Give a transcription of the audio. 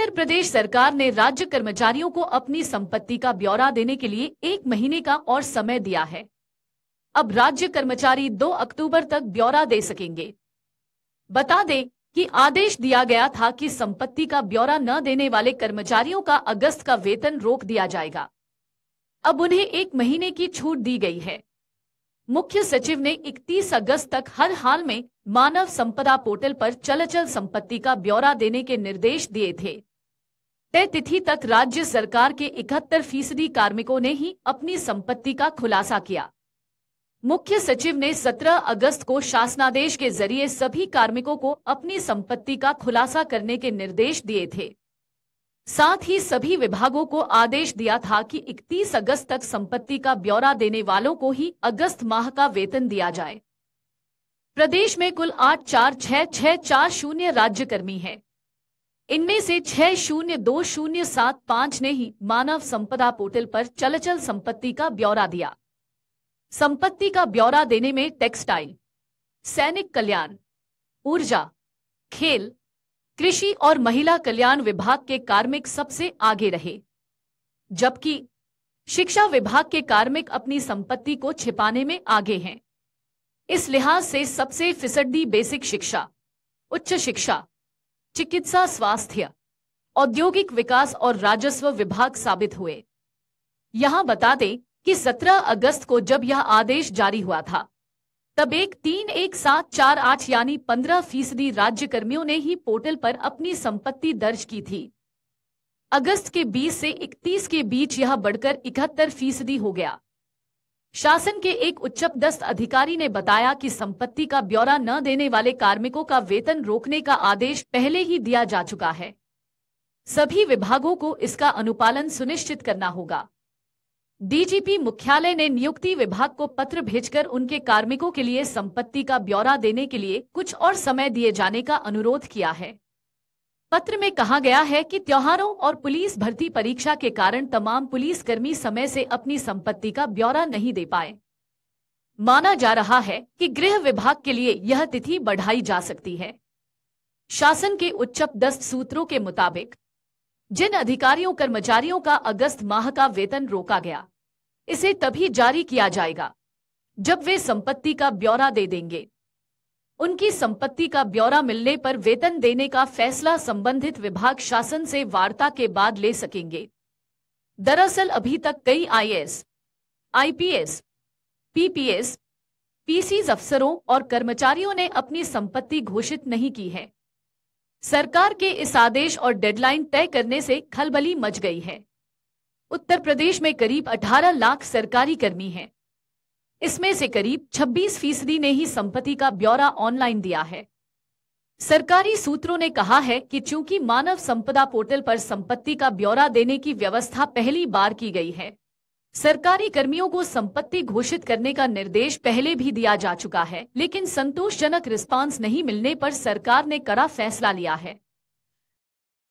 उत्तर प्रदेश सरकार ने राज्य कर्मचारियों को अपनी संपत्ति का ब्यौरा देने के लिए एक महीने का और समय दिया है अब राज्य कर्मचारी 2 अक्टूबर तक ब्यौरा दे सकेंगे बता दें कि आदेश दिया गया था कि संपत्ति का ब्यौरा न देने वाले कर्मचारियों का अगस्त का वेतन रोक दिया जाएगा अब उन्हें एक महीने की छूट दी गई है मुख्य सचिव ने 31 अगस्त तक हर हाल में मानव संपदा पोर्टल पर चलचल संपत्ति का ब्यौरा देने के निर्देश दिए थे तय तिथि तक राज्य सरकार के इकहत्तर फीसदी कार्मिकों ने ही अपनी संपत्ति का खुलासा किया मुख्य सचिव ने 17 अगस्त को शासनादेश के जरिए सभी कार्मिकों को अपनी संपत्ति का खुलासा करने के निर्देश दिए थे साथ ही सभी विभागों को आदेश दिया था कि 31 अगस्त तक संपत्ति का ब्यौरा देने वालों को ही अगस्त माह का वेतन दिया जाए प्रदेश में कुल आठ चार छह छह चार शून्य राज्यकर्मी है इनमें से छह शून्य दो शून्य सात पांच ने ही मानव संपदा पोर्टल पर चलचल संपत्ति का ब्यौरा दिया संपत्ति का ब्यौरा देने में टेक्सटाइल सैनिक कल्याण ऊर्जा खेल कृषि और महिला कल्याण विभाग के कार्मिक सबसे आगे रहे जबकि शिक्षा विभाग के कार्मिक अपनी संपत्ति को छिपाने में आगे हैं इस लिहाज से सबसे फिसड्डी बेसिक शिक्षा उच्च शिक्षा चिकित्सा स्वास्थ्य औद्योगिक विकास और राजस्व विभाग साबित हुए यहां बता दें कि 17 अगस्त को जब यह आदेश जारी हुआ था तब एक तीन एक सात चार आठ यानी पंद्रह फीसदी राज्य कर्मियों ने ही पोर्टल पर अपनी संपत्ति दर्ज की थी अगस्त के 20 से 31 के बीच यह बढ़कर इकहत्तर फीसदी हो गया शासन के एक उच्च दस्त अधिकारी ने बताया कि संपत्ति का ब्यौरा न देने वाले कार्मिकों का वेतन रोकने का आदेश पहले ही दिया जा चुका है सभी विभागों को इसका अनुपालन सुनिश्चित करना होगा डीजीपी मुख्यालय ने नियुक्ति विभाग को पत्र भेजकर उनके कार्मिकों के लिए संपत्ति का ब्यौरा देने के लिए कुछ और समय दिए जाने का अनुरोध किया है पत्र में कहा गया है कि त्योहारों और पुलिस भर्ती परीक्षा के कारण तमाम पुलिस कर्मी समय से अपनी संपत्ति का ब्यौरा नहीं दे पाए माना जा रहा है कि गृह विभाग के लिए यह तिथि बढ़ाई जा सकती है शासन के दस्त सूत्रों के मुताबिक जिन अधिकारियों कर्मचारियों का अगस्त माह का वेतन रोका गया इसे तभी जारी किया जाएगा जब वे संपत्ति का ब्यौरा दे देंगे उनकी संपत्ति का ब्यौरा मिलने पर वेतन देने का फैसला संबंधित विभाग शासन से वार्ता के बाद ले सकेंगे दरअसल अभी तक कई आईएएस, आईपीएस पीपीएस पीसी अफसरों और कर्मचारियों ने अपनी संपत्ति घोषित नहीं की है सरकार के इस आदेश और डेडलाइन तय करने से खलबली मच गई है उत्तर प्रदेश में करीब 18 लाख सरकारी कर्मी हैं इसमें से करीब 26 फीसदी ने ही संपत्ति का ब्यौरा ऑनलाइन दिया है सरकारी सूत्रों ने कहा है कि चूंकि मानव संपदा पोर्टल पर संपत्ति का ब्यौरा देने की व्यवस्था पहली बार की गई है सरकारी कर्मियों को संपत्ति घोषित करने का निर्देश पहले भी दिया जा चुका है लेकिन संतोषजनक रिस्पांस नहीं मिलने पर सरकार ने कड़ा फैसला लिया है